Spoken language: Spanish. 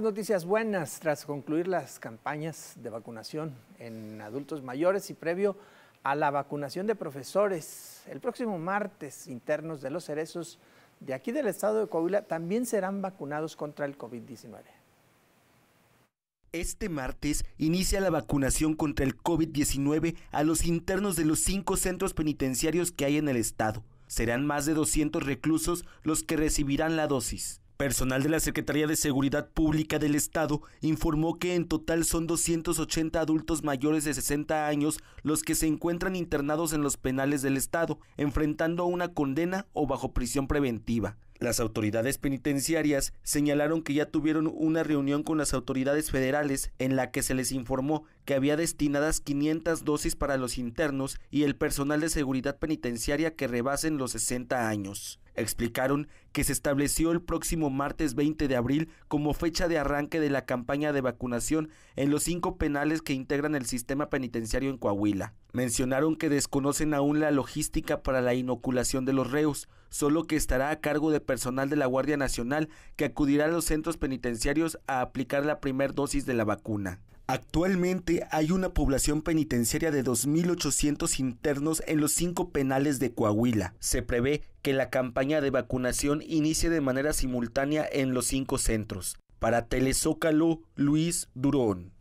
Noticias buenas. Tras concluir las campañas de vacunación en adultos mayores y previo a la vacunación de profesores, el próximo martes internos de los cerezos de aquí del estado de Coahuila también serán vacunados contra el COVID-19. Este martes inicia la vacunación contra el COVID-19 a los internos de los cinco centros penitenciarios que hay en el estado. Serán más de 200 reclusos los que recibirán la dosis. Personal de la Secretaría de Seguridad Pública del Estado informó que en total son 280 adultos mayores de 60 años los que se encuentran internados en los penales del Estado, enfrentando una condena o bajo prisión preventiva. Las autoridades penitenciarias señalaron que ya tuvieron una reunión con las autoridades federales en la que se les informó que había destinadas 500 dosis para los internos y el personal de seguridad penitenciaria que rebasen los 60 años. Explicaron que se estableció el próximo martes 20 de abril como fecha de arranque de la campaña de vacunación en los cinco penales que integran el sistema penitenciario en Coahuila. Mencionaron que desconocen aún la logística para la inoculación de los reos, solo que estará a cargo de personal de la Guardia Nacional que acudirá a los centros penitenciarios a aplicar la primera dosis de la vacuna. Actualmente hay una población penitenciaria de 2.800 internos en los cinco penales de Coahuila. Se prevé que la campaña de vacunación inicie de manera simultánea en los cinco centros. Para Telezócalo, Luis Durón.